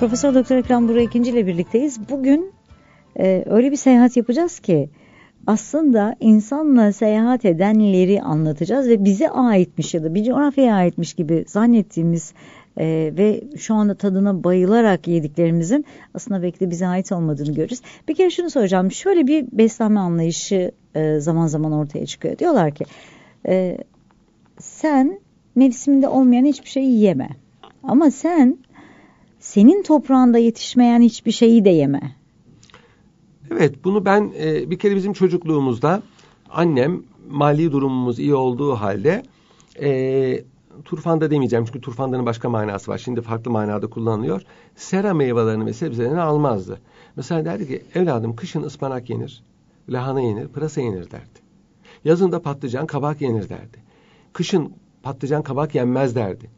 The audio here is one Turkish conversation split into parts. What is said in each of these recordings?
Profesör Doktor Ekrem Buru ikinci ile birlikteyiz. Bugün e, öyle bir seyahat yapacağız ki aslında insanla seyahat edenleri anlatacağız ve bize aitmiş ya da bir coğrafyaya aitmiş gibi zannettiğimiz e, ve şu anda tadına bayılarak yediklerimizin aslında belki de bize ait olmadığını görürüz. Bir kere şunu soracağım. Şöyle bir beslenme anlayışı e, zaman zaman ortaya çıkıyor. Diyorlar ki e, sen mevsiminde olmayan hiçbir şeyi yeme. Ama sen senin toprağında yetişmeyen hiçbir şeyi de yeme. Evet bunu ben e, bir kere bizim çocukluğumuzda annem mali durumumuz iyi olduğu halde e, turfanda demeyeceğim çünkü turfandanın başka manası var. Şimdi farklı manada kullanılıyor. Sera meyvelerini ve sebzelerini almazdı. Mesela derdi ki evladım kışın ıspanak yenir, lahana yenir, pırasa yenir derdi. Yazın da patlıcan, kabak yenir derdi. Kışın patlıcan, kabak yenmez derdi.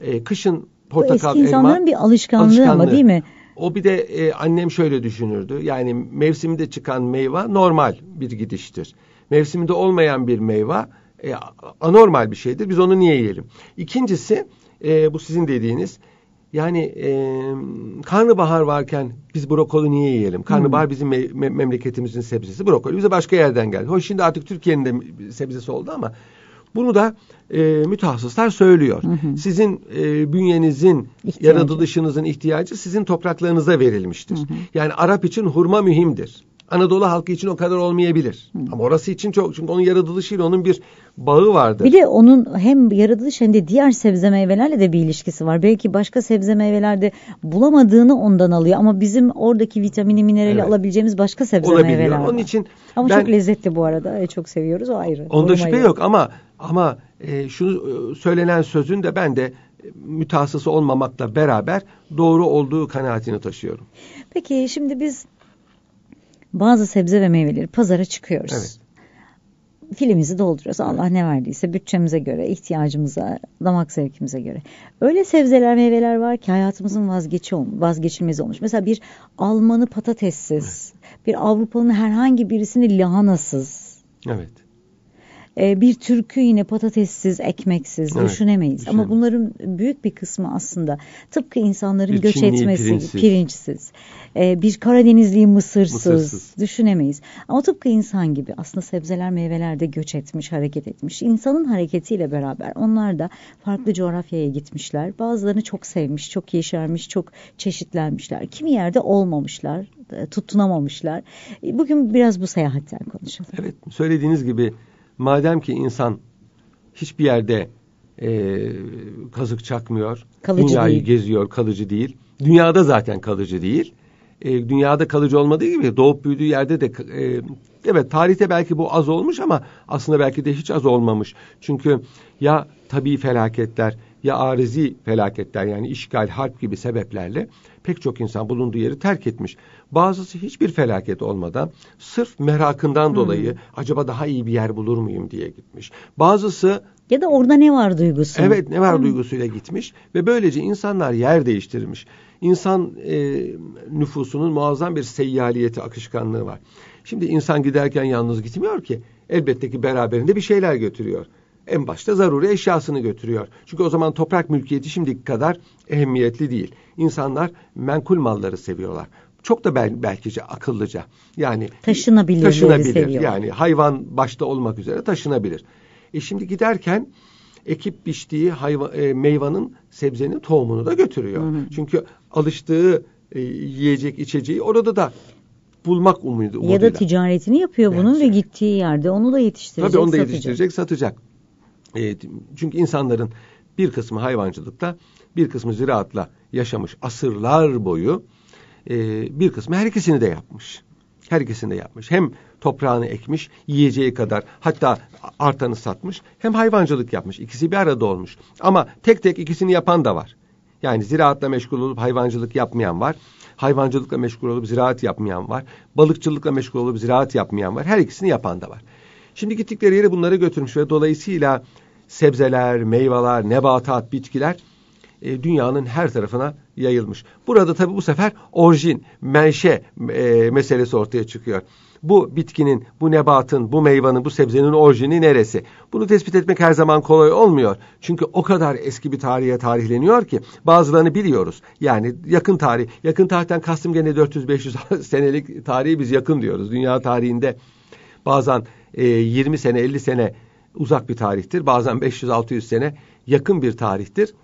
E, kışın portakal, elma. insanların bir alışkanlığı, alışkanlığı ama değil mi? O bir de e, annem şöyle düşünürdü. Yani mevsiminde çıkan meyve normal bir gidiştir. Mevsiminde olmayan bir meyve e, anormal bir şeydir. Biz onu niye yiyelim? İkincisi e, bu sizin dediğiniz yani e, karnabahar varken biz brokoli niye yiyelim? Karnabahar hmm. bizim me me memleketimizin sebzesi. Brokoli bize başka yerden geldi. Hoş şimdi artık Türkiye'nin de sebzesi oldu ama bunu da e, mütehassıslar söylüyor. Hı hı. Sizin e, bünyenizin, ihtiyacı. yaratılışınızın ihtiyacı sizin topraklarınıza verilmiştir. Hı hı. Yani Arap için hurma mühimdir. Anadolu halkı için o kadar olmayabilir. Hı. Ama orası için çok çünkü onun yaratılışıyla onun bir bağı vardır. Bir de onun hem yaratılış hem de diğer sebze meyvelerle de bir ilişkisi var. Belki başka sebze meyvelerde bulamadığını ondan alıyor ama bizim oradaki vitamini minerali evet. alabileceğimiz başka sebze Olabiliyor. meyveler var. Onun için ama ben, çok lezzetli bu arada. E, çok seviyoruz o ayrı. Onda Olmayı. şüphe yok ama ama e, şunu e, söylenen sözün de ben de e, mütehassısı olmamakla beraber doğru olduğu kanaatini taşıyorum. Peki şimdi biz bazı sebze ve meyveleri pazara çıkıyoruz. Evet. Filimizi dolduruyoruz. Allah ne verdiyse bütçemize göre, ihtiyacımıza, damak zevkimize göre. Öyle sebzeler, meyveler var ki hayatımızın vazgeçi vazgeçilmezi olmuş. Mesela bir Almanı patatessiz, evet. bir Avrupalı'nın herhangi birisini lahanasız. Evet. Ee, bir türkü yine patatessiz, ekmeksiz evet, düşünemeyiz. Ama bunların büyük bir kısmı aslında tıpkı insanların bir göç Çinli, etmesi, pirinçsiz, pirinçsiz e, bir Karadenizli mısırsız, mısırsız düşünemeyiz. Ama tıpkı insan gibi aslında sebzeler, meyveler de göç etmiş, hareket etmiş. İnsanın hareketiyle beraber onlar da farklı coğrafyaya gitmişler. Bazılarını çok sevmiş, çok yeşermiş, çok çeşitlenmişler. Kimi yerde olmamışlar, e, tutunamamışlar. Bugün biraz bu seyahatten konuşalım. Evet, söylediğiniz gibi madem ki insan hiçbir yerde e, kazık çakmıyor, kalıcı dünyayı değil. geziyor, kalıcı değil. Dünyada zaten kalıcı değil. E, dünyada kalıcı olmadığı gibi doğup büyüdüğü yerde de e, evet tarihte belki bu az olmuş ama aslında belki de hiç az olmamış. Çünkü ya tabii felaketler ya arizi felaketler yani işgal, harp gibi sebeplerle pek çok insan bulunduğu yeri terk etmiş. Bazısı hiçbir felaket olmadan sırf merakından hmm. dolayı acaba daha iyi bir yer bulur muyum diye gitmiş. Bazısı ya da orada ne var duygusu. Evet ne var hmm. duygusuyla gitmiş ve böylece insanlar yer değiştirmiş. İnsan e, nüfusunun muazzam bir seyyaliyeti, akışkanlığı var. Şimdi insan giderken yalnız gitmiyor ki. Elbette ki beraberinde bir şeyler götürüyor en başta zaruri eşyasını götürüyor. Çünkü o zaman toprak mülkiyeti şimdiki kadar ehemmiyetli değil. İnsanlar menkul malları seviyorlar. Çok da bel belki akıllıca. Yani taşınabilir, taşınabilir. Seviyor. Yani hayvan başta olmak üzere taşınabilir. E şimdi giderken ekip biçtiği hayva, e, meyvanın, sebzenin tohumunu da götürüyor. Hı hı. Çünkü alıştığı e, yiyecek, içeceği orada da bulmak umudu. Umuduyla. Ya da ticaretini yapıyor bunun ve gittiği yerde onu da yetiştirecek, Tabii onu da yetiştirecek, satacak. satacak. E, çünkü insanların bir kısmı hayvancılıkta, bir kısmı ziraatla yaşamış asırlar boyu, e, bir kısmı her ikisini de yapmış. Her ikisini de yapmış. Hem toprağını ekmiş, yiyeceği kadar hatta artanı satmış, hem hayvancılık yapmış. İkisi bir arada olmuş. Ama tek tek ikisini yapan da var. Yani ziraatla meşgul olup hayvancılık yapmayan var. Hayvancılıkla meşgul olup ziraat yapmayan var. Balıkçılıkla meşgul olup ziraat yapmayan var. Her ikisini yapan da var. Şimdi gittikleri yere bunları götürmüş ve dolayısıyla sebzeler, meyveler, nebatat, bitkiler e, dünyanın her tarafına yayılmış. Burada tabii bu sefer orijin, menşe e, meselesi ortaya çıkıyor. Bu bitkinin, bu nebatın, bu meyvanın, bu sebzenin orijini neresi? Bunu tespit etmek her zaman kolay olmuyor. Çünkü o kadar eski bir tarihe tarihleniyor ki bazılarını biliyoruz. Yani yakın tarih, yakın tarihten kastım gene 400-500 senelik tarihi biz yakın diyoruz. Dünya tarihinde bazen e, 20 sene, 50 sene uzak bir tarihtir. Bazen 500-600 sene yakın bir tarihtir.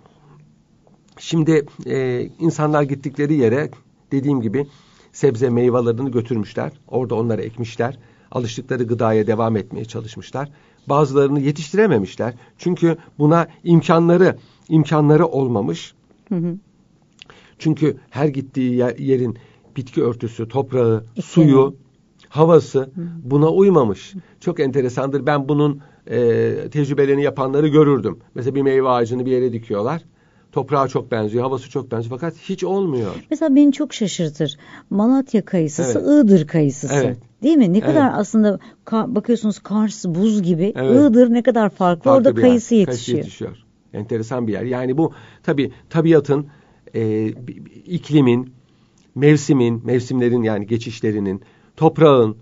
Şimdi e, insanlar gittikleri yere dediğim gibi sebze meyvelerini götürmüşler. Orada onları ekmişler. Alıştıkları gıdaya devam etmeye çalışmışlar. Bazılarını yetiştirememişler. Çünkü buna imkanları imkanları olmamış. Hı hı. Çünkü her gittiği yer, yerin bitki örtüsü, toprağı, İstenim. suyu, havası buna uymamış. Çok enteresandır. Ben bunun e, tecrübelerini yapanları görürdüm. Mesela bir meyve ağacını bir yere dikiyorlar. Toprağa çok benziyor, havası çok benziyor fakat hiç olmuyor. Mesela beni çok şaşırtır. Malatya kayısısı, evet. Iğdır kayısısı. Evet. Değil mi? Ne evet. kadar aslında ka bakıyorsunuz Kars buz gibi, evet. Iğdır ne kadar farklı. farklı Orada kayısı yer. yetişiyor. Kayısı yetişiyor. Enteresan bir yer. Yani bu tabii tabiatın, e, iklimin, mevsimin, mevsimlerin yani geçişlerinin, toprağın,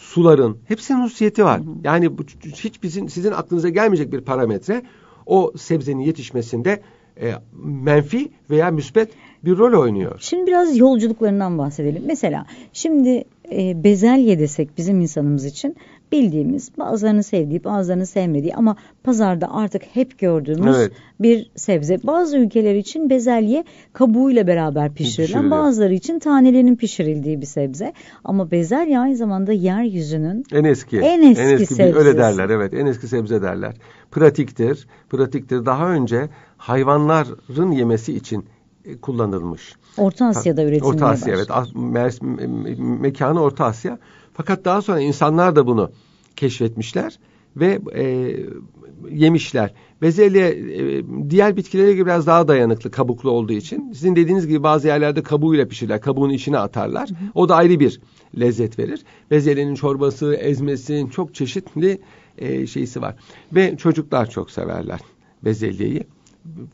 suların hepsinin hususiyeti var. Yani bu, hiç bizim, sizin aklınıza gelmeyecek bir parametre o sebzenin yetişmesinde e, menfi veya müspet bir rol oynuyor. Şimdi biraz yolculuklarından bahsedelim. Mesela şimdi e, bezelye desek bizim insanımız için bildiğimiz bazılarını sevdiği bazılarını sevmediği ama pazarda artık hep gördüğümüz evet. bir sebze. Bazı ülkeler için bezelye kabuğuyla beraber pişirilen bazıları için tanelerinin pişirildiği bir sebze. Ama bezelye aynı zamanda yeryüzünün en eski en eski, en eski sebze. Öyle derler evet en eski sebze derler. Pratiktir pratiktir daha önce hayvanların yemesi için e, kullanılmış. Orta Asya'da üretilmeye Orta Asya başladı. evet. Mekanı Orta Asya. Fakat daha sonra insanlar da bunu keşfetmişler ve e, yemişler. Bezelye e, diğer bitkilere göre biraz daha dayanıklı kabuklu olduğu için. Sizin dediğiniz gibi bazı yerlerde kabuğuyla pişirirler. Kabuğun içine atarlar. Hı hı. O da ayrı bir lezzet verir. Bezelyenin çorbası, ezmesi çok çeşitli e, şeysi var. Ve çocuklar çok severler bezelyeyi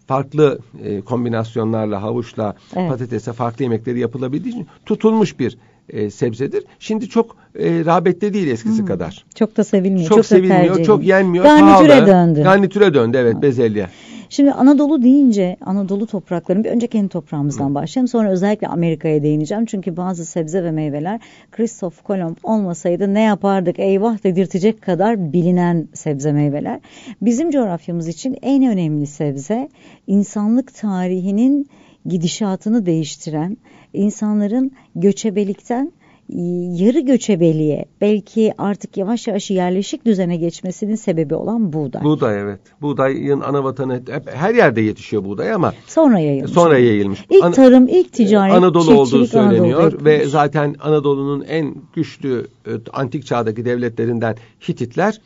farklı e, kombinasyonlarla havuçla evet. patatese farklı yemekleri yapılabildiği için tutulmuş bir e, sebzedir. Şimdi çok e, rağbette değil eskisi hmm. kadar. Çok da sevilmiyor. Çok, çok sevilmiyor, çok yenmiyor. Garnitüre döndü. Garnitüre döndü evet bezelye. Şimdi Anadolu deyince Anadolu topraklarının bir önce kendi toprağımızdan başlayalım. Sonra özellikle Amerika'ya değineceğim. Çünkü bazı sebze ve meyveler Christoph Kolomb olmasaydı ne yapardık eyvah dedirtecek kadar bilinen sebze meyveler. Bizim coğrafyamız için en önemli sebze insanlık tarihinin gidişatını değiştiren, insanların göçebelikten yarı göçebeliğe belki artık yavaş yavaş yerleşik düzene geçmesinin sebebi olan buğday. Buğday evet. Buğdayın ana vatanı her yerde yetişiyor buğday ama sonra yayılmış. Sonra yayılmış. İlk ana, tarım, ilk ticaret, Anadolu olduğu söyleniyor ve zaten Anadolu'nun en güçlü e, antik çağdaki devletlerinden Hititler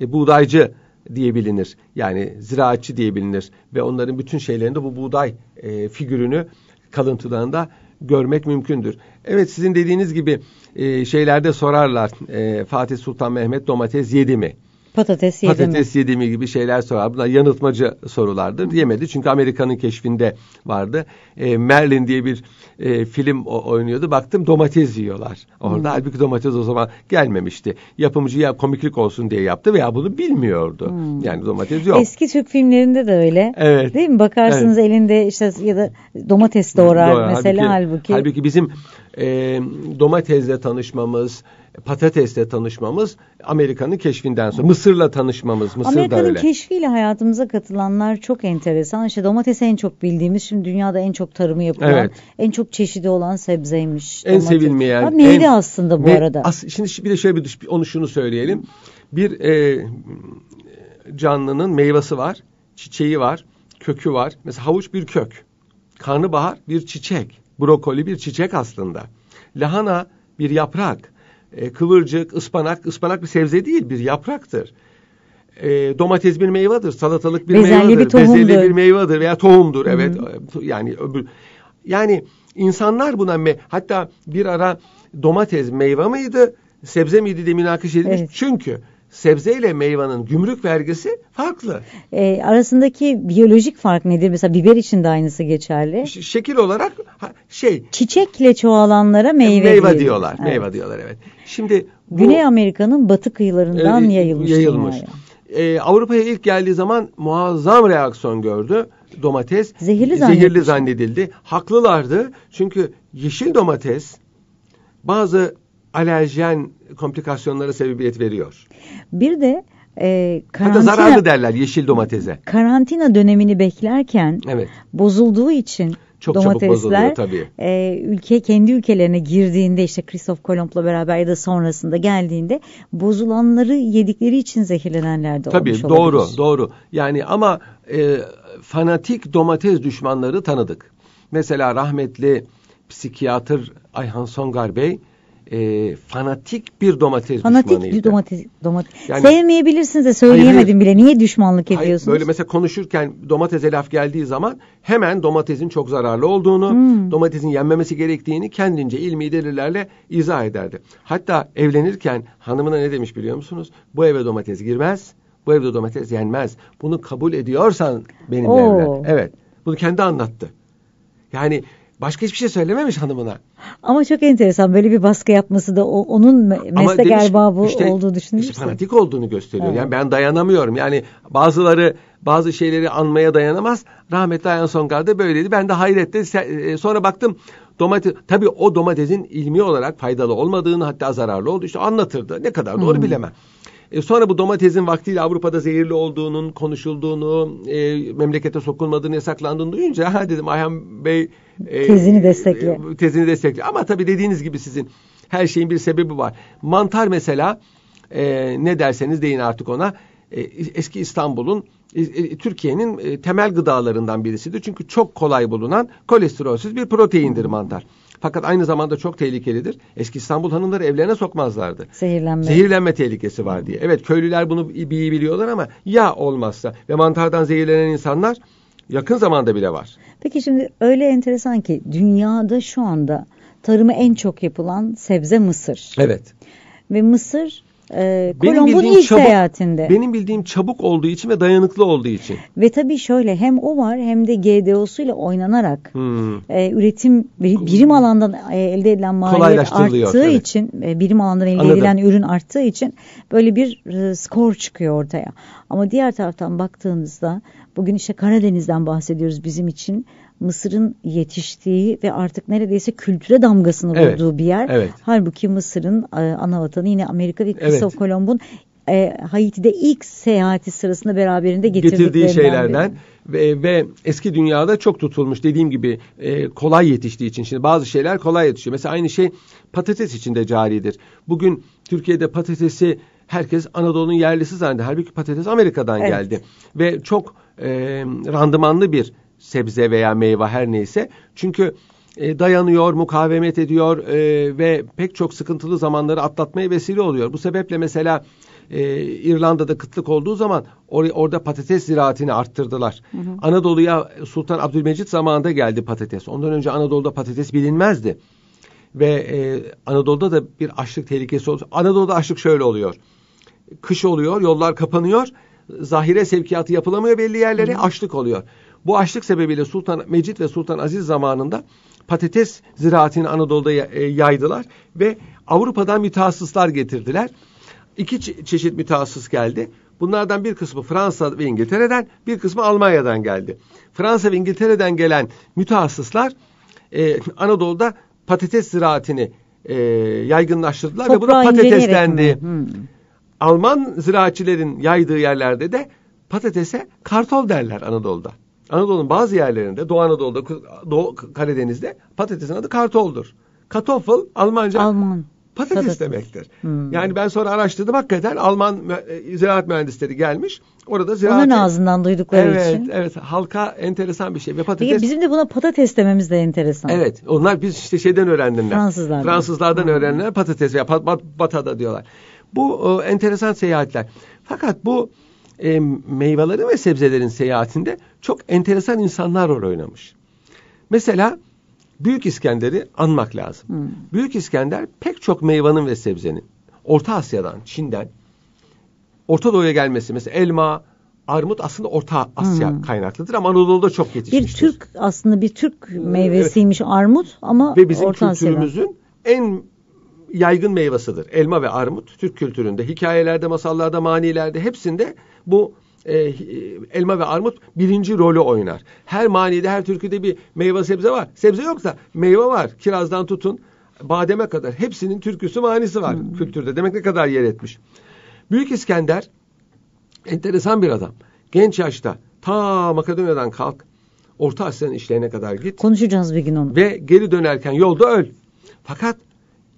e, buğdaycı diye bilinir. Yani ziraatçı diye bilinir ve onların bütün şeylerinde bu buğday e, figürünü kalıntılarında görmek mümkündür. Evet sizin dediğiniz gibi e, şeylerde sorarlar e, Fatih Sultan Mehmet domates yedi mi? Patates yedi Patates mi? yedi mi gibi şeyler sorar. Bunlar yanıltmacı sorulardır. Yemedi çünkü Amerika'nın keşfinde vardı. E, Merlin diye bir e, film o, oynuyordu. Baktım domates yiyorlar orada. Hmm. Halbuki domates o zaman gelmemişti. Yapımcı ya komiklik olsun diye yaptı veya bunu bilmiyordu. Hmm. Yani domates yok. Eski Türk filmlerinde de öyle. Evet. Değil mi? Bakarsınız evet. elinde işte ya da domates doğrar Doğru. mesela halbuki. Halbuki bizim e, domatesle tanışmamız, patatesle tanışmamız Amerika'nın keşfinden sonra. Mısır'la tanışmamız. Mısır Amerika'nın keşfiyle hayatımıza katılanlar çok enteresan. İşte domates en çok bildiğimiz şimdi dünyada en çok tarımı yapılan, evet. en çok çeşidi olan sebzeymiş. En domates. sevilmeyen. Ha, meyve en, aslında bu me, arada. As, şimdi bir de şöyle bir onu şunu söyleyelim. Bir e, canlının meyvesi var, çiçeği var, kökü var. Mesela havuç bir kök. Karnabahar bir çiçek. Brokoli bir çiçek aslında. Lahana bir yaprak. E, kıvırcık, ıspanak, ıspanak bir sebze değil, bir yapraktır. E, domates bir meyvedir, salatalık bir Bezelye meyvedir, bir bezelye bir meyvedir veya tohumdur. Evet, hı e, yani öbür, yani insanlar buna me- hatta bir ara domates meyve miydi, sebze miydi diye münakaşa edilmiş. Evet. Çünkü sebze ile meyvanın gümrük vergisi farklı. E, arasındaki biyolojik fark nedir? Mesela biber için de aynısı geçerli. Ş- şekil olarak ha, şey. Çiçekle çoğalanlara meyve, meyve diyorlar. Evet. Meyve diyorlar evet. Şimdi bu, Güney Amerika'nın batı kıyılarından e, yayılmış. Yayılmış. E, Avrupa'ya ilk geldiği zaman muazzam reaksiyon gördü. Domates zehirli, zehirli zannedildi. Haklılardı. Çünkü yeşil domates bazı alerjen komplikasyonlara sebebiyet veriyor. Bir de e, karantina, Hatta zararlı derler yeşil domatese. Karantina dönemini beklerken evet. bozulduğu için çok domatesler, çabuk bozuluyor tabii. E, ülke kendi ülkelerine girdiğinde işte Christoph Kolomb'la beraber ya da sonrasında geldiğinde bozulanları yedikleri için zehirlenenler de tabii, olmuş doğru olabilir. doğru. Yani ama e, fanatik domates düşmanları tanıdık. Mesela rahmetli psikiyatır Ayhan Songar Bey e, fanatik bir domates fanatik düşmanıydı. Fanatik domates, domates. Yani, Sevmeyebilirsiniz de söyleyemedim hayır, bile. Niye düşmanlık hayır, ediyorsunuz? Böyle mesela konuşurken domatese laf geldiği zaman hemen domatesin çok zararlı olduğunu, hmm. domatesin yenmemesi gerektiğini kendince ilmi delillerle izah ederdi. Hatta evlenirken hanımına ne demiş biliyor musunuz? Bu eve domates girmez, bu evde domates yenmez. Bunu kabul ediyorsan benimle evlen. Evet. Bunu kendi anlattı. Yani Başka hiçbir şey söylememiş hanımına. Ama çok enteresan böyle bir baskı yapması da o, onun meslek demiş, erbabı işte, olduğu düşünülmüşse. İşte fanatik olduğunu gösteriyor. Evet. Yani ben dayanamıyorum. Yani bazıları bazı şeyleri anmaya dayanamaz. Rahmetli Ayhan Songar da böyleydi. Ben de hayretle e, sonra baktım domates tabii o domatesin ilmi olarak faydalı olmadığını hatta zararlı oldu. İşte anlatırdı. Ne kadar doğru hmm. bilemem. E, sonra bu domatesin vaktiyle Avrupa'da zehirli olduğunun konuşulduğunu, e, memlekete sokulmadığını, yasaklandığını duyunca ha dedim Ayhan Bey e, tezini destekliyor. E, tezini destekliyor. Ama tabii dediğiniz gibi sizin her şeyin bir sebebi var. Mantar mesela e, ne derseniz deyin artık ona. E, eski İstanbul'un e, e, Türkiye'nin e, temel gıdalarından birisidir. Çünkü çok kolay bulunan kolesterolsüz bir proteindir mantar. Fakat aynı zamanda çok tehlikelidir. Eski İstanbul hanımları evlerine sokmazlardı. Zehirlenme. Zehirlenme tehlikesi var diye. Evet köylüler bunu iyi biliyorlar ama ya olmazsa ve mantardan zehirlenen insanlar yakın zamanda bile var. Peki şimdi öyle enteresan ki dünyada şu anda tarımı en çok yapılan sebze mısır. Evet. Ve mısır ee, ilk çabuk, seyahatinde. Benim bildiğim çabuk olduğu için ve dayanıklı olduğu için. Ve tabii şöyle hem o var hem de GDO'su ile oynanarak hmm. e, üretim birim hmm. alandan e, elde edilen maliyet arttığı evet. için e, birim alandan elde Anladım. edilen ürün arttığı için böyle bir e, skor çıkıyor ortaya. Ama diğer taraftan baktığınızda bugün işte Karadeniz'den bahsediyoruz bizim için. Mısır'ın yetiştiği ve artık neredeyse kültüre damgasını evet. vurduğu bir yer. Evet. Halbuki Mısır'ın e, ana vatanı yine Amerika ve Christoph evet. Kolomb'un e, Haiti'de ilk seyahati sırasında beraberinde getirdiği şeylerden ve, ve eski dünyada çok tutulmuş dediğim gibi e, kolay yetiştiği için şimdi bazı şeyler kolay yetişiyor. Mesela aynı şey patates için de caridir. Bugün Türkiye'de patatesi herkes Anadolu'nun yerlisi zannediyor. Halbuki patates Amerika'dan evet. geldi ve çok e, randımanlı bir sebze veya meyve her neyse. Çünkü e, dayanıyor, mukavemet ediyor e, ve pek çok sıkıntılı zamanları atlatmaya vesile oluyor. Bu sebeple mesela e, İrlanda'da kıtlık olduğu zaman or orada patates ziraatini arttırdılar. Anadolu'ya Sultan Abdülmecit zamanında geldi patates. Ondan önce Anadolu'da patates bilinmezdi. Ve e, Anadolu'da da bir açlık tehlikesi oldu. Anadolu'da açlık şöyle oluyor. Kış oluyor, yollar kapanıyor. Zahire sevkiyatı yapılamıyor belli yerlere, hı. açlık oluyor. Bu açlık sebebiyle Sultan Mecid ve Sultan Aziz zamanında patates ziraatini Anadolu'da e, yaydılar ve Avrupa'dan mütehassıslar getirdiler. İki çeşit mütehassıs geldi. Bunlardan bir kısmı Fransa ve İngiltere'den, bir kısmı Almanya'dan geldi. Fransa ve İngiltere'den gelen mütehassıslar e, Anadolu'da patates ziraatini e, yaygınlaştırdılar Toprağı ve bu da patates dendi. Hmm. Alman ziraatçilerin yaydığı yerlerde de patatese kartol derler Anadolu'da. Anadolu'nun bazı yerlerinde, Doğu Anadolu'da, Doğu Karadeniz'de patatesin adı kartoldur. Kartoffel Almanca Alman. patates, patates. demektir. Hmm. Yani ben sonra araştırdım hakikaten Alman e, ziraat mühendisleri gelmiş. Orada ziraat Onun ağzından duydukları evet, için. Evet, evet. Halka enteresan bir şey ve patates. Peki bizim de buna patates dememiz de enteresan. Evet. Onlar biz işte şeyden öğrendiler. Fransızlardan. Fransızlardan hmm. öğrenenler patates veya pat, pat, batada diyorlar. Bu e, enteresan seyahatler. Fakat bu e, meyvelerin ve sebzelerin seyahatinde çok enteresan insanlar rol oynamış. Mesela Büyük İskender'i anmak lazım. Hmm. Büyük İskender pek çok meyvanın ve sebzenin Orta Asya'dan, Çin'den Orta Doğu'ya gelmesi mesela elma, armut aslında Orta Asya hmm. kaynaklıdır ama Anadolu'da çok yetişmiştir. Bir Türk aslında bir Türk meyvesiymiş evet. armut ama ve bizim Orta kültürümüzün Asya'dan. en yaygın meyvasıdır. Elma ve armut Türk kültüründe, hikayelerde, masallarda, manilerde hepsinde bu e, elma ve armut birinci rolü oynar. Her manide, her türküde bir meyve sebze var. Sebze yoksa meyve var. Kirazdan tutun bademe kadar hepsinin türküsü manisi var hmm. kültürde. Demek ne kadar yer etmiş. Büyük İskender enteresan bir adam. Genç yaşta ta Makedonya'dan kalk Orta Asya'nın işlerine kadar git. Konuşacağız bir gün onu. Ve geri dönerken yolda öl. Fakat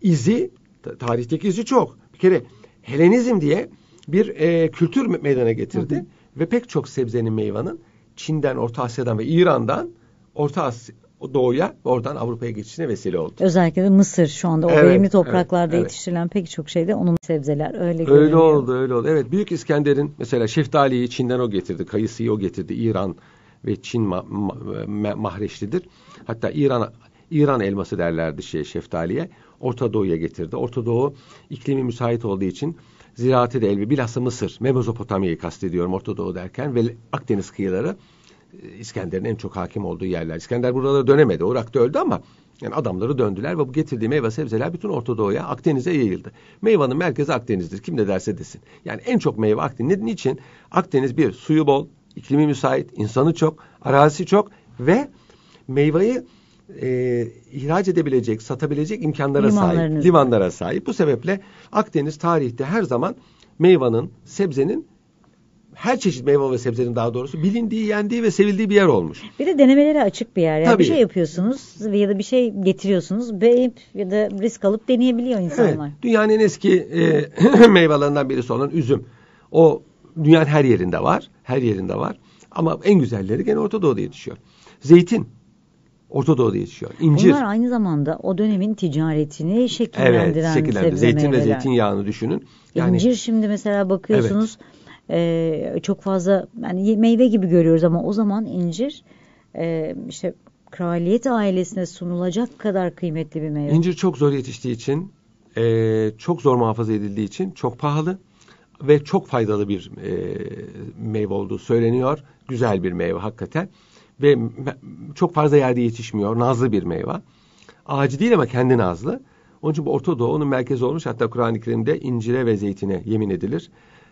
izi, tarihteki izi çok. Bir kere Helenizm diye bir e, kültür meydana getirdi. Hı hı. Ve pek çok sebzenin meyvanın Çin'den, Orta Asya'dan ve İran'dan Orta Asya, doğuya oradan Avrupa'ya geçişine vesile oldu. Özellikle de Mısır şu anda o evet, verimli topraklarda evet, evet. yetiştirilen pek çok şeyde onun sebzeler öyle görünüyor. Öyle oldu öyle oldu. Evet Büyük İskender'in mesela şeftaliyi Çin'den o getirdi. Kayısıyı o getirdi. İran ve Çin ma- ma- mahreçlidir. Hatta İran İran elması derlerdi şey şeftaliye. Orta Doğu'ya getirdi. Orta Doğu iklimi müsait olduğu için ziraati de elbi bilhassa Mısır, Mezopotamya'yı kastediyorum Orta Doğu derken ve Akdeniz kıyıları e, İskender'in en çok hakim olduğu yerler. İskender buralara dönemedi. Irak'ta öldü ama yani adamları döndüler ve bu getirdiği meyve sebzeler bütün Orta Doğu'ya, Akdeniz'e yayıldı. Meyvanın merkezi Akdeniz'dir. Kim ne derse desin. Yani en çok meyve Akdeniz. Niçin? Akdeniz bir, suyu bol, iklimi müsait, insanı çok, arazisi çok ve meyveyi e, ihraç edebilecek, satabilecek imkanlara sahip, limanlara sahip. Bu sebeple Akdeniz tarihte her zaman meyvanın, sebzenin her çeşit meyve ve sebzenin daha doğrusu bilindiği, yendiği ve sevildiği bir yer olmuş. Bir de denemelere açık bir yer. Yani Tabii. Bir şey yapıyorsunuz ya da bir şey getiriyorsunuz. Beğenip ya da risk alıp deneyebiliyor insanlar. Evet, dünyanın en eski e, meyvelerinden birisi olan üzüm. O dünyanın her yerinde var. Her yerinde var. Ama en güzelleri gene Orta Doğu'da yetişiyor. Zeytin. Orta Doğu'da yetişiyor. İncir. Bunlar aynı zamanda o dönemin ticaretini şekillendiren evet, şekillendiren. Zeytin meyveler. ve zeytinyağını düşünün. E, yani, İncir şimdi mesela bakıyorsunuz evet. e, çok fazla yani meyve gibi görüyoruz ama o zaman incir e, işte kraliyet ailesine sunulacak kadar kıymetli bir meyve. İncir çok zor yetiştiği için e, çok zor muhafaza edildiği için çok pahalı ve çok faydalı bir e, meyve olduğu söyleniyor. Güzel bir meyve hakikaten ve çok fazla yerde yetişmiyor. Nazlı bir meyve. Ağacı değil ama kendi nazlı. Onun için bu Orta Doğu onun merkezi olmuş. Hatta Kur'an-ı Kerim'de incire ve zeytine yemin edilir.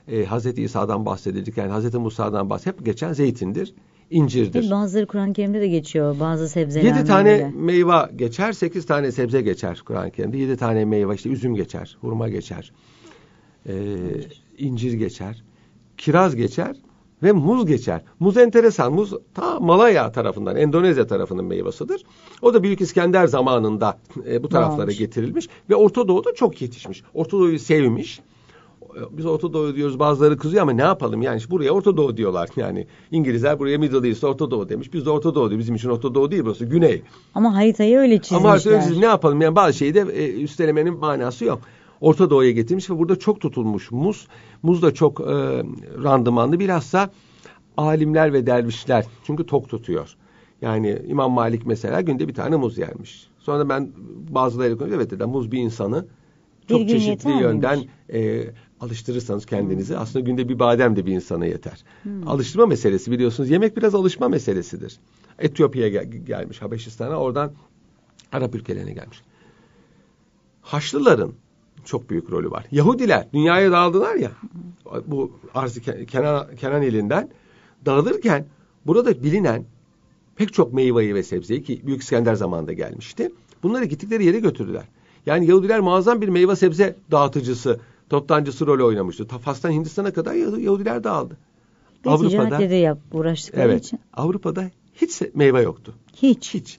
Ee, Hz. İsa'dan bahsedildik, Yani Hz. Musa'dan bahsedilir. Hep geçen zeytindir, incirdir. Değil, bazıları Kur'an-ı Kerim'de de geçiyor. Bazı sebzeler. Yedi tane de. meyve geçer, sekiz tane sebze geçer Kur'an-ı Kerim'de. Yedi tane meyve işte üzüm geçer, hurma geçer, e, incir geçer, kiraz geçer ve muz geçer. Muz enteresan. Muz ta Malaya tarafından, Endonezya tarafının meyvasıdır. O da Büyük İskender zamanında e, bu taraflara Varmış. getirilmiş ve Orta Doğu'da çok yetişmiş. Orta Doğu'yu sevmiş. E, biz Orta Doğu diyoruz bazıları kızıyor ama ne yapalım yani işte buraya Orta Doğu diyorlar yani İngilizler buraya Middle East Orta Doğu demiş biz de Orta Doğu diyor bizim için Orta Doğu değil burası Güney. Ama haritayı öyle çizmişler. Ama haritayı öyle çizmişler ne yapalım yani bazı şeyde e, üstelemenin manası yok. Orta Doğu'ya getirmiş ve burada çok tutulmuş muz. Muz da çok e, randımanlı bilhassa alimler ve dervişler çünkü tok tutuyor. Yani İmam Malik mesela günde bir tane muz yermiş. Sonra ben bazıları konuşuyor. Evet dedim muz bir insanı çok bir çeşitli yönden e, alıştırırsanız kendinizi hmm. aslında günde bir badem de bir insana yeter. Hmm. Alıştırma meselesi biliyorsunuz. Yemek biraz alışma meselesidir. Etiyopya'ya gel gelmiş Habeşistan'a oradan Arap ülkelerine gelmiş. Haçlıların çok büyük rolü var. Yahudiler dünyaya dağıldılar ya bu arz Kenan, Kenan elinden dağılırken burada bilinen pek çok meyveyi ve sebzeyi ki Büyük İskender zamanında gelmişti. Bunları gittikleri yere götürdüler. Yani Yahudiler muazzam bir meyve sebze dağıtıcısı, toptancısı rolü oynamıştı. Fas'tan Hindistan'a kadar Yahudiler dağıldı. Ve Avrupa'da de yap, uğraştıkları evet, için. Avrupa'da hiç meyve yoktu. Hiç. Hiç.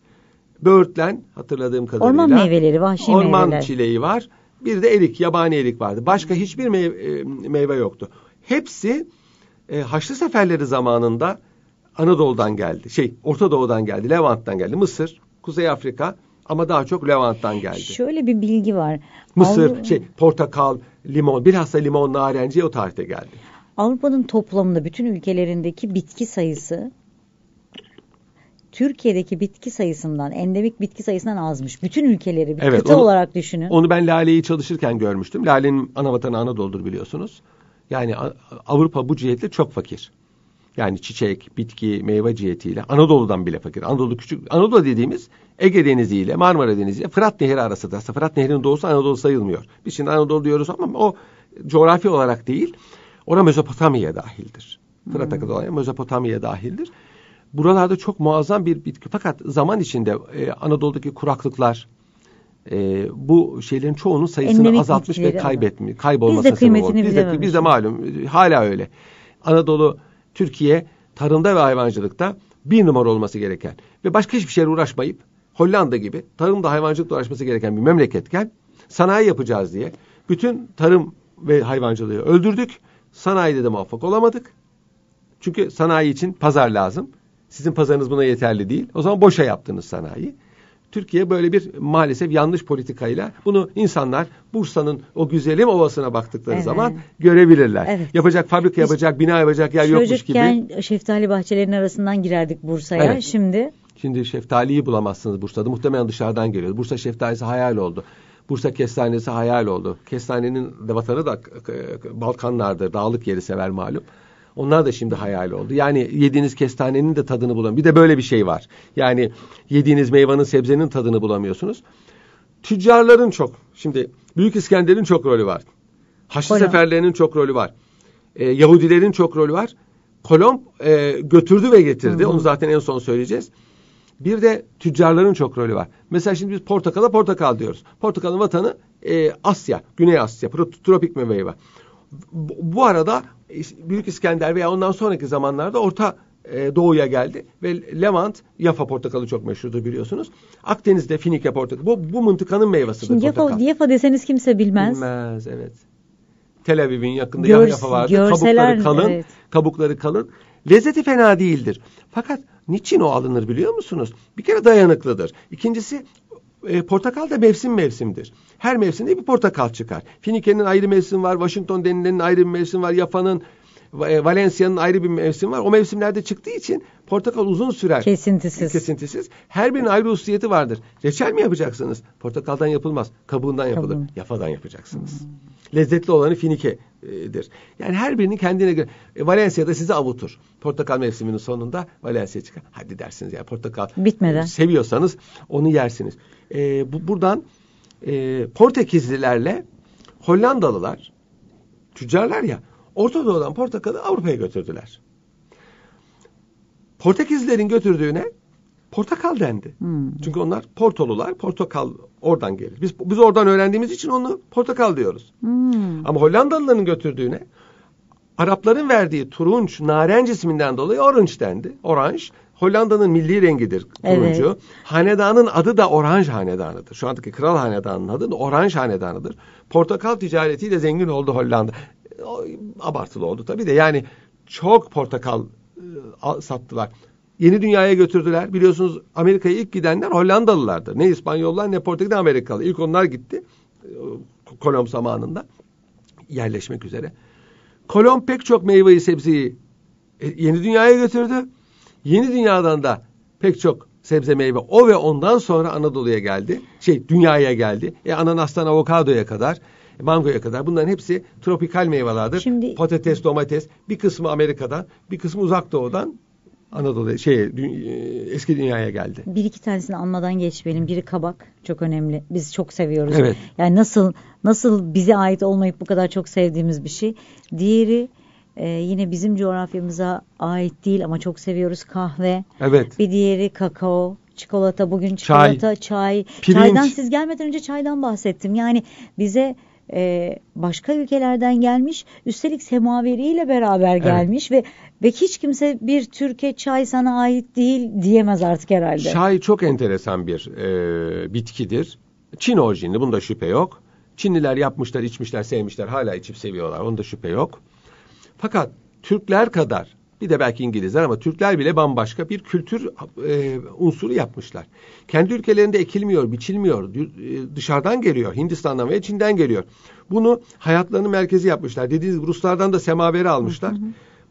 Böğürtlen hatırladığım kadarıyla. Orman meyveleri, vahşi orman meyveler. Orman çileği var. Bir de erik, yabani erik vardı. Başka hiçbir meyve, meyve yoktu. Hepsi e, Haçlı Seferleri zamanında Anadolu'dan geldi. Şey, Orta Doğu'dan geldi, Levant'tan geldi. Mısır, Kuzey Afrika ama daha çok Levant'tan geldi. Şöyle bir bilgi var. Mısır, Avrupa... şey, portakal, limon, bilhassa limon, narenciye o tarihte geldi. Avrupa'nın toplamında bütün ülkelerindeki bitki sayısı Türkiye'deki bitki sayısından, endemik bitki sayısından azmış. Bütün ülkeleri bir evet, kıta onu, olarak düşünün. Onu ben Lale'yi çalışırken görmüştüm. Lale'nin ana vatanı Anadolu'dur biliyorsunuz. Yani Avrupa bu cihetle çok fakir. Yani çiçek, bitki, meyve cihetiyle Anadolu'dan bile fakir. Anadolu küçük Anadolu dediğimiz Ege Denizi ile Marmara Denizi ile Fırat Nehri arasıdır. Aslında Fırat Nehri'nin doğusu Anadolu sayılmıyor. Biz şimdi Anadolu diyoruz ama o coğrafi olarak değil. Ora Mezopotamya dahildir. Fırat hmm. kadar Mezopotamya dahildir buralarda çok muazzam bir bitki. Fakat zaman içinde e, Anadolu'daki kuraklıklar e, bu şeylerin çoğunun sayısını Endemik azaltmış ve kaybetmiş, kaybolmasına biz de sebep oldu. Biz de, biz de malum hala öyle. Anadolu, Türkiye tarımda ve hayvancılıkta bir numara olması gereken ve başka hiçbir şeyle uğraşmayıp Hollanda gibi tarımda hayvancılıkla uğraşması gereken bir memleketken sanayi yapacağız diye bütün tarım ve hayvancılığı öldürdük. Sanayide de muvaffak olamadık. Çünkü sanayi için pazar lazım. Sizin pazarınız buna yeterli değil. O zaman boşa yaptınız sanayi. Türkiye böyle bir maalesef yanlış politikayla bunu insanlar Bursa'nın o güzelim ovasına baktıkları evet. zaman görebilirler. Evet. Yapacak fabrika yapacak, bina yapacak yer Çocukken yokmuş gibi. Çocukken şeftali bahçelerinin arasından girerdik Bursa'ya. Evet. Şimdi Şimdi şeftaliyi bulamazsınız Bursa'da. Muhtemelen dışarıdan geliyor. Bursa şeftalisi hayal oldu. Bursa kestanesi hayal oldu. Kestanenin de vatanı da Balkanlardır. Dağlık yeri sever malum. Onlar da şimdi hayal oldu. Yani yediğiniz kestanenin de tadını bulamıyorsunuz. Bir de böyle bir şey var. Yani yediğiniz meyvanın, sebzenin tadını bulamıyorsunuz. Tüccarların çok, şimdi Büyük İskender'in çok rolü var. Haçlı Bayağı. seferlerinin çok rolü var. Ee, Yahudilerin çok rolü var. Kolomb e, götürdü ve getirdi. Hı hı. Onu zaten en son söyleyeceğiz. Bir de tüccarların çok rolü var. Mesela şimdi biz portakala portakal diyoruz. Portakalın vatanı e, Asya, Güney Asya, tropik meyve. Bu arada e, Büyük İskender veya ondan sonraki zamanlarda Orta e, Doğu'ya geldi ve Levant Yafa portakalı çok meşhurdur biliyorsunuz. Akdeniz'de Finike portakalı. Bu, bu mıntıkanın meyvesidir Şimdi Yafa, portakal. Yafa deseniz kimse bilmez. Bilmez evet. Tel Aviv'in yakında Görs, Yafa vardı. Görseler, kabukları kalın. Evet. Kabukları kalın. Lezzeti fena değildir. Fakat niçin o alınır biliyor musunuz? Bir kere dayanıklıdır. İkincisi e, portakal da mevsim mevsimdir. Her mevsimde bir portakal çıkar. Finike'nin ayrı mevsim var, Washington denilenin ayrı bir mevsim var, Yafa'nın. E, Valencia'nın ayrı bir mevsim var. O mevsimlerde çıktığı için portakal uzun sürer. Kesintisiz. Kesintisiz. Her birinin ayrı hususiyeti vardır. Reçel mi yapacaksınız? Portakaldan yapılmaz. Kabuğundan yapılır. Kabuğun. Yafadan yapacaksınız. Hmm. Lezzetli olanı finikedir. Yani her birinin kendine göre. E, Valencia'da sizi avutur. Portakal mevsiminin sonunda Valencia çıkar. Hadi dersiniz yani portakal. Bitmeden. Seviyorsanız onu yersiniz. E, bu, buradan e, Portekizlilerle Hollandalılar tüccarlar ya Orta Doğu'dan portakalı Avrupa'ya götürdüler. Portekizlerin götürdüğüne portakal dendi. Hmm. Çünkü onlar Portolular, portakal oradan gelir. Biz biz oradan öğrendiğimiz için onu portakal diyoruz. Hmm. Ama Hollandalıların götürdüğüne Arapların verdiği turunç, narenc isminden dolayı oranj dendi. Oranj Hollanda'nın milli rengidir turuncu. Evet. Hanedanın adı da Oranj Hanedanı'dır. Şu andaki kral hanedanının adı da Oranj Hanedanı'dır. Portakal ticaretiyle zengin oldu Hollanda. O, abartılı oldu tabii de yani çok portakal e, sattılar. Yeni dünyaya götürdüler. Biliyorsunuz Amerika'ya ilk gidenler Hollandalılardı. Ne İspanyollar ne Portekiz ne Amerikalı. İlk onlar gitti. E, Kolomb zamanında yerleşmek üzere. Kolomb pek çok meyveyi sebzeyi e, yeni dünyaya götürdü. Yeni dünyadan da pek çok sebze meyve o ve ondan sonra Anadolu'ya geldi. Şey dünyaya geldi. E, ananastan avokadoya kadar mangoya kadar bunların hepsi tropikal meyvelerdir. Şimdi... Patates, domates bir kısmı Amerika'dan bir kısmı uzak doğudan Anadolu şey dün, e, eski dünyaya geldi. Bir iki tanesini almadan geçmeyelim. Biri kabak çok önemli. Biz çok seviyoruz. Evet. Yani nasıl nasıl bize ait olmayıp bu kadar çok sevdiğimiz bir şey. Diğeri e, yine bizim coğrafyamıza ait değil ama çok seviyoruz kahve. Evet. Bir diğeri kakao çikolata bugün çikolata çay, çay. Pirinç. çaydan siz gelmeden önce çaydan bahsettim yani bize e, başka ülkelerden gelmiş. Üstelik semaveriyle beraber gelmiş evet. ve ve hiç kimse bir Türkiye çay sana ait değil diyemez artık herhalde. Çay çok enteresan bir e, bitkidir. Çin orijinli bunda şüphe yok. Çinliler yapmışlar, içmişler, sevmişler, hala içip seviyorlar. Onda şüphe yok. Fakat Türkler kadar bir de belki İngilizler ama Türkler bile bambaşka bir kültür e, unsuru yapmışlar. Kendi ülkelerinde ekilmiyor, biçilmiyor, e, dışarıdan geliyor, Hindistan'dan ve Çin'den geliyor. Bunu hayatlarının merkezi yapmışlar. Dediğiniz gibi Ruslardan da semaveri almışlar.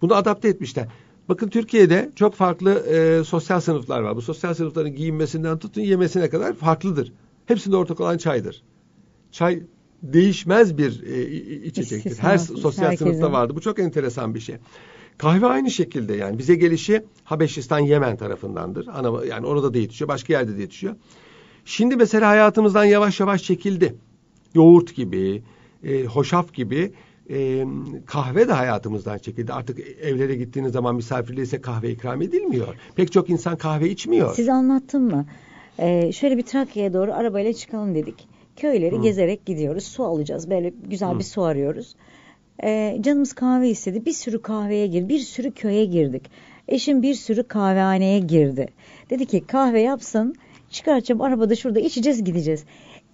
Bunu adapte etmişler. Bakın Türkiye'de çok farklı e, sosyal sınıflar var. Bu sosyal sınıfların giyinmesinden tutun yemesine kadar farklıdır. Hepsinde ortak olan çaydır. Çay değişmez bir e, içecektir. Her sosyal herkesin. sınıfta vardı. Bu çok enteresan bir şey. Kahve aynı şekilde yani bize gelişi Habeşistan Yemen tarafındandır. Ana, yani orada da yetişiyor, başka yerde de yetişiyor. Şimdi mesela hayatımızdan yavaş yavaş çekildi. Yoğurt gibi, e, hoşaf gibi e, kahve de hayatımızdan çekildi. Artık evlere gittiğiniz zaman misafirliyse kahve ikram edilmiyor. Pek çok insan kahve içmiyor. Size anlattım mı? Ee, şöyle bir Trakya'ya doğru arabayla çıkalım dedik. Köyleri Hı. gezerek gidiyoruz. Su alacağız. Böyle güzel Hı. bir su arıyoruz. E, canımız kahve istedi. Bir sürü kahveye gir, bir sürü köye girdik. Eşim bir sürü kahvehaneye girdi. Dedi ki kahve yapsın, çıkartacağım arabada şurada içeceğiz gideceğiz.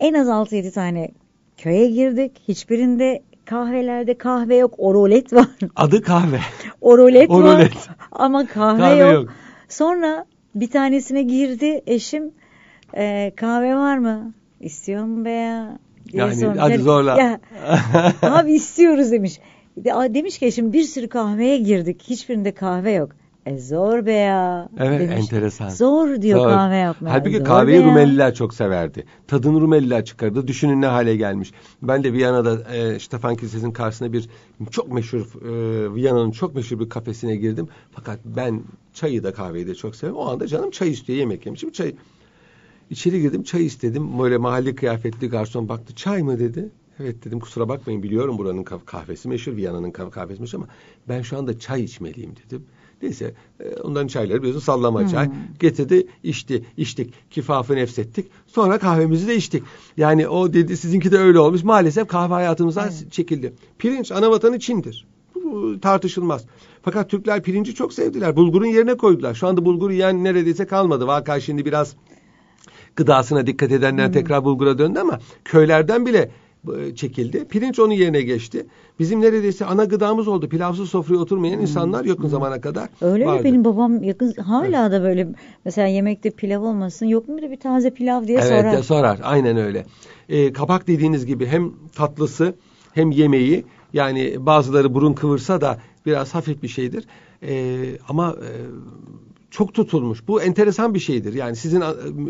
En az 6-7 tane köye girdik. Hiçbirinde kahvelerde kahve yok, orolet var. Adı kahve. Orolet, orolet. var ama kahve, kahve yok. yok. Sonra bir tanesine girdi eşim. E, kahve var mı? İstiyorum be ya. Yani sormuş. hadi zorla. Ya, abi istiyoruz demiş. Demiş ki şimdi bir sürü kahveye girdik. Hiçbirinde kahve yok. E zor be ya. Evet demiş. enteresan. Zor diyor zor. kahve yapmaya. Halbuki zor kahveyi Rumeliler çok severdi. Tadını Rumeliler çıkardı. Düşünün ne hale gelmiş. Ben de Viyana'da e, Stefan Kilisesi'nin karşısına bir çok meşhur e, Viyana'nın çok meşhur bir kafesine girdim. Fakat ben çayı da kahveyi de çok severim. O anda canım çay istiyor yemek yemişim. Çay İçeri girdim çay istedim. Böyle mahalli kıyafetli garson baktı. Çay mı dedi. Evet dedim kusura bakmayın biliyorum buranın kahvesi meşhur. Viyana'nın kahvesi meşhur ama ben şu anda çay içmeliyim dedim. Neyse e, onların çayları biliyorsun sallama hmm. çay. Getirdi içti içtik kifafı nefsettik. Sonra kahvemizi de içtik. Yani o dedi sizinki de öyle olmuş. Maalesef kahve hayatımızdan evet. çekildi. Pirinç ana vatanı Çin'dir. Bu tartışılmaz. Fakat Türkler pirinci çok sevdiler. Bulgurun yerine koydular. Şu anda bulgur yiyen neredeyse kalmadı. Vaka şimdi biraz gıdasına dikkat edenler hmm. tekrar bulgura döndü ama köylerden bile e, çekildi. Pirinç onun yerine geçti. Bizim neredeyse ana gıdamız oldu. Pilavsız sofraya oturmayan hmm. insanlar yakın hmm. zamana kadar Öyle vardı. mi? Benim babam yakın hala evet. da böyle mesela yemekte pilav olmasın yok mu bir taze pilav diye evet, sorar. Evet sorar. Aynen öyle. Ee, kabak dediğiniz gibi hem tatlısı hem yemeği yani bazıları burun kıvırsa da biraz hafif bir şeydir. Ee, ama e, çok tutulmuş. Bu enteresan bir şeydir. Yani sizin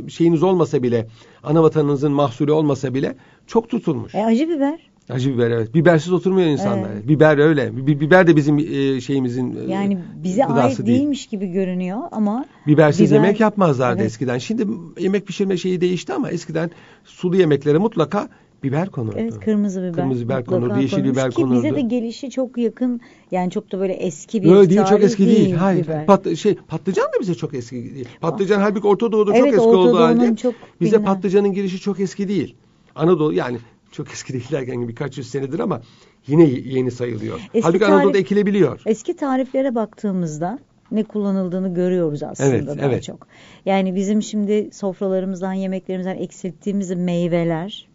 şeyiniz olmasa bile, ana vatanınızın mahsulü olmasa bile çok tutulmuş. E, acı biber. Acı biber evet. Bibersiz oturmuyor insanlar. Evet. Biber öyle. Biber de bizim e, şeyimizin e, Yani bize ait değil. değilmiş gibi görünüyor ama bibersiz biber... yemek yapmazlardı evet. eskiden. Şimdi yemek pişirme şeyi değişti ama eskiden sulu yemeklere mutlaka biber konurdu. Evet kırmızı biber. Kırmızı biber Mutlaka konurdu, yeşil konmuş. biber ki Bize de gelişi çok yakın yani çok da böyle eski bir Öyle değil çok eski değil. değil. Hayır pat, şey patlıcan da bize çok eski değil. Ah. Patlıcan halbuki Orta Doğu'da evet, çok eski Orta olduğu halde çok bize bilinen. patlıcanın girişi çok eski değil. Anadolu yani çok eski değil derken birkaç yüz senedir ama yine yeni sayılıyor. Eski halbuki tarif, Anadolu'da ekilebiliyor. Eski tariflere baktığımızda ne kullanıldığını görüyoruz aslında evet, daha evet. çok. Yani bizim şimdi sofralarımızdan, yemeklerimizden eksilttiğimiz meyveler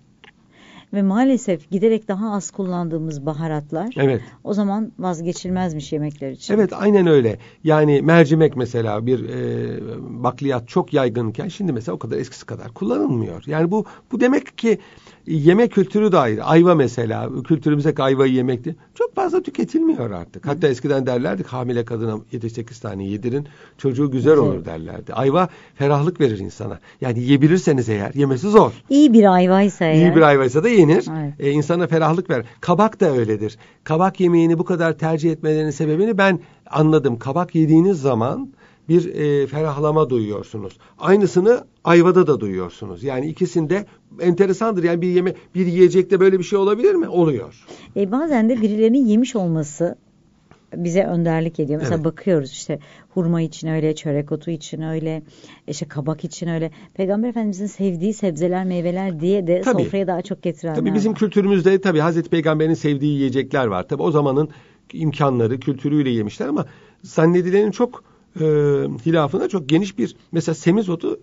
ve maalesef giderek daha az kullandığımız baharatlar evet. o zaman vazgeçilmezmiş yemekler için. Evet aynen öyle. Yani mercimek mesela bir e, bakliyat çok yaygınken şimdi mesela o kadar eskisi kadar kullanılmıyor. Yani bu bu demek ki Yemek kültürü dair ayva mesela kültürümüzdeki ayvayı yemekti. Çok fazla tüketilmiyor artık. Hatta eskiden derlerdi hamile kadına 7-8 tane yedirin çocuğu güzel olur derlerdi. Ayva ferahlık verir insana. Yani yiyebilirseniz eğer yemesi zor. İyi bir ayvaysa eğer. İyi bir ayvaysa da yenir. Evet. E, insana ferahlık verir Kabak da öyledir. Kabak yemeğini bu kadar tercih etmelerinin sebebini ben anladım. Kabak yediğiniz zaman bir e, ferahlama duyuyorsunuz. Aynısını ayvada da duyuyorsunuz. Yani ikisinde enteresandır. Yani bir yeme bir yiyecekte böyle bir şey olabilir mi? Oluyor. E, bazen de birilerinin yemiş olması bize önderlik ediyor. Mesela evet. bakıyoruz işte hurma için öyle, çörek otu için öyle, işte kabak için öyle. Peygamber Efendimizin sevdiği sebzeler, meyveler diye de tabii, sofraya daha çok getirenler Tabii bizim var. kültürümüzde tabii Hazreti Peygamber'in sevdiği yiyecekler var. Tabii o zamanın imkanları, kültürüyle yemişler ama zannedilenin çok e, hilafına çok geniş bir mesela semizotu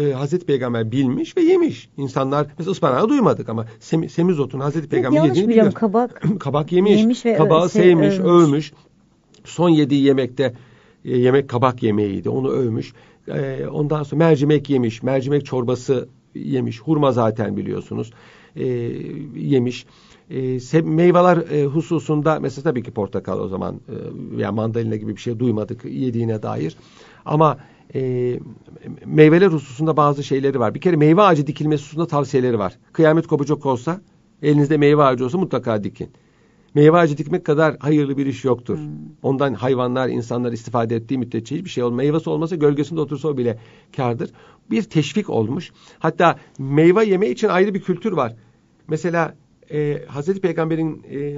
e, Hazreti Peygamber bilmiş ve yemiş. İnsanlar mesela ıspanağı duymadık ama sem, semizotun Hazreti Peygamber Yanlış yediğini biliyorum biliyor. kabak. kabak yemiş, yemiş ve kabağı şey, sevmiş, övmüş. övmüş. Son yediği yemekte e, yemek kabak yemeğiydi. Onu övmüş. E, ondan sonra mercimek yemiş, mercimek çorbası yemiş. Hurma zaten biliyorsunuz. E, yemiş e, meyveler e, hususunda mesela tabii ki portakal o zaman e, yani mandalina gibi bir şey duymadık yediğine dair. Ama e, meyveler hususunda bazı şeyleri var. Bir kere meyve ağacı dikilmesi hususunda tavsiyeleri var. Kıyamet kopacak olsa elinizde meyve ağacı olsa mutlaka dikin. Meyve ağacı dikmek kadar hayırlı bir iş yoktur. Hmm. Ondan hayvanlar, insanlar istifade ettiği müddetçe hiçbir şey olmaz. Meyvesi olmasa gölgesinde otursa o bile kardır. Bir teşvik olmuş. Hatta meyve yeme için ayrı bir kültür var. Mesela e, Hazreti Peygamber'in e,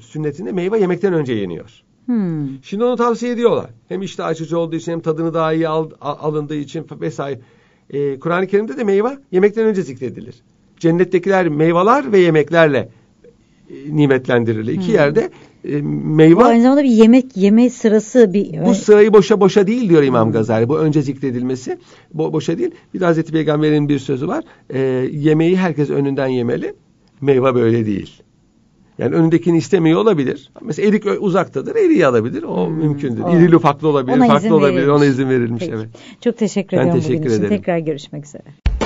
sünnetinde meyve yemekten önce yeniyor. Hmm. Şimdi onu tavsiye ediyorlar. Hem işte açıcı olduğu için hem tadını daha iyi al, alındığı için vesaire. E, Kur'an-ı Kerim'de de meyve yemekten önce zikredilir. Cennettekiler meyveler ve yemeklerle e, nimetlendirilir. İki hmm. yerde e, meyve... Bu aynı zamanda bir yemek yeme sırası bir... Bu sırayı boşa boşa değil diyor İmam Gazali. Bu önce zikredilmesi bo boşa değil. Bir de Hazreti Peygamber'in bir sözü var. E, yemeği herkes önünden yemeli. Meyve böyle değil. Yani önündekini istemiyor olabilir. Mesela erik uzaktadır, eriği alabilir. O hmm, mümkündür. O. İrili farklı olabilir, ona farklı olabilir. Ona izin verilmiş. Peki. Evet. Çok teşekkür ben ediyorum teşekkür bugün ederim. için. Tekrar görüşmek üzere.